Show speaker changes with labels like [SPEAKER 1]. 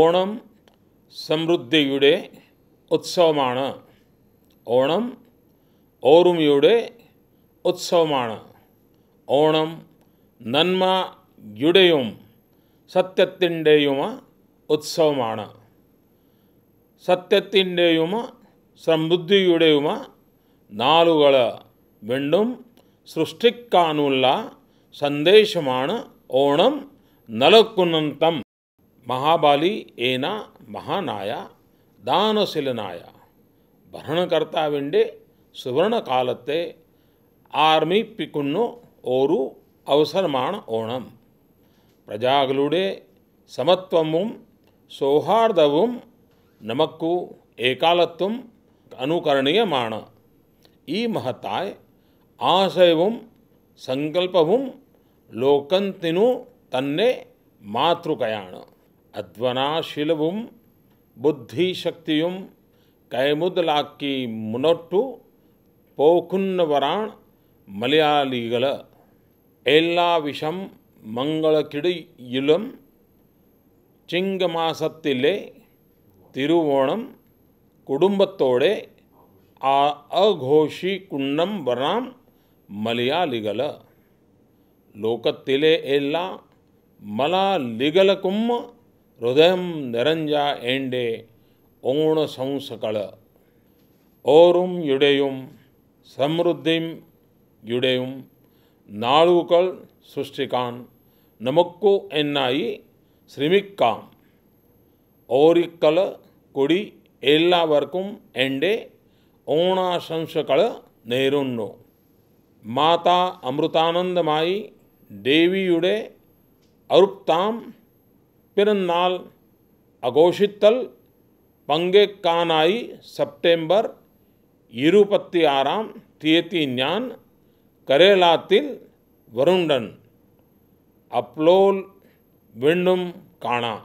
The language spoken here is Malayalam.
[SPEAKER 1] ഓണം സമൃദ്ധിയുടെ ഉത്സവമാണ് ഓണം ഓർമ്മയുടെ ഉത്സവമാണ് ഓണം നന്മയുടെയും സത്യത്തിൻ്റെയും ഉത്സവമാണ് സത്യത്തിൻ്റെയും സമൃദ്ധിയുടെയും നാളുകൾ വീണ്ടും സൃഷ്ടിക്കാനുള്ള സന്ദേശമാണ് ഓണം നൽകുന്നന്തം മഹാബാലി ഏന മഹാനായ ദാനശീലനായ ഭരണകർത്താവിൻ്റെ സുവർണകാലത്തെ ആർമിപ്പിക്കുന്നു ഒരു അവസരമാണ് ഓണം പ്രജാകളുടെ സമത്വവും സൗഹാർദ്ദവും നമുക്ക് ഏകാലത്വം അനുകരണീയമാണ് ഈ മഹത്തായ ആശയവും സങ്കല്പവും ലോകത്തിനു തന്നെ മാതൃകയാണ് அத்வனாசிலவும் புத்தி சக்தியும் கைமுதலாக்கி முன்னொட்டு போக்குன்னவரான் மலையாளிகள எல்லா விஷம் மங்களக்கிடையிலும் சிங்க மாசத்திலே திருவோணம் குடும்பத்தோடே அகோஷி குண்ணம் வராம் மலையாளிகள லோகத்திலே எல்லா மலாலிகளுக்கும் ரோதம் நிரஞ்சா 앤డే ஔண ಸಂಸಕળ ஔரும் ய்டయం ಸಮೃದ್ಧим ய்டయం നാലுகல் सृष्टि கான் நமಕ್ಕು එನ್ನாய் శ్రీమిக்கம் ஔరికಲ કુಡಿ ಎಲ್ಲവർക്കും 앤డే ஔணா ಸಂಸಕળ нейरुणो માતા അമൃതানন্দമായി ദേവിയുടേ อരുптаം பிறந்தநாள் அகோஷித்தல் பங்கேக்கானாய் செப்டம்பர் இருபத்தி ஆறாம் தேதி ஞான் கரேலாத்தில் வருண்டன் அப்லோல் வெண்ணும் காணா